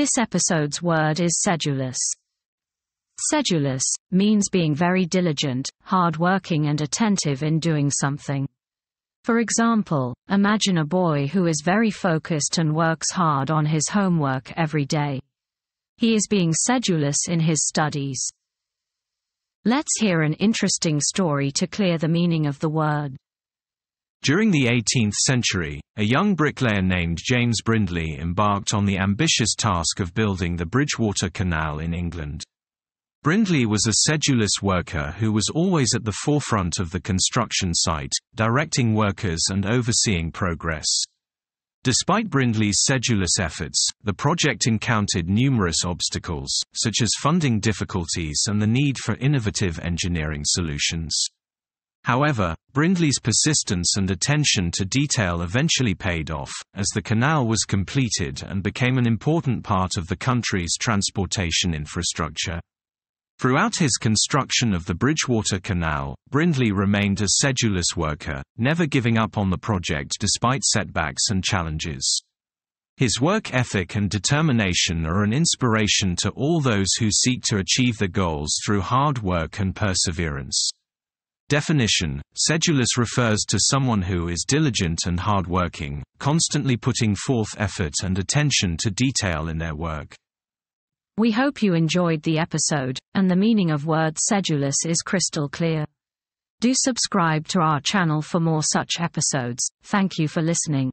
This episode's word is sedulous. Sedulous means being very diligent, hard-working and attentive in doing something. For example, imagine a boy who is very focused and works hard on his homework every day. He is being sedulous in his studies. Let's hear an interesting story to clear the meaning of the word. During the 18th century, a young bricklayer named James Brindley embarked on the ambitious task of building the Bridgewater Canal in England. Brindley was a sedulous worker who was always at the forefront of the construction site, directing workers and overseeing progress. Despite Brindley's sedulous efforts, the project encountered numerous obstacles, such as funding difficulties and the need for innovative engineering solutions. However, Brindley's persistence and attention to detail eventually paid off, as the canal was completed and became an important part of the country's transportation infrastructure. Throughout his construction of the Bridgewater Canal, Brindley remained a sedulous worker, never giving up on the project despite setbacks and challenges. His work ethic and determination are an inspiration to all those who seek to achieve their goals through hard work and perseverance. Definition Sedulous refers to someone who is diligent and hardworking, constantly putting forth effort and attention to detail in their work. We hope you enjoyed the episode, and the meaning of word sedulous is crystal clear. Do subscribe to our channel for more such episodes. Thank you for listening.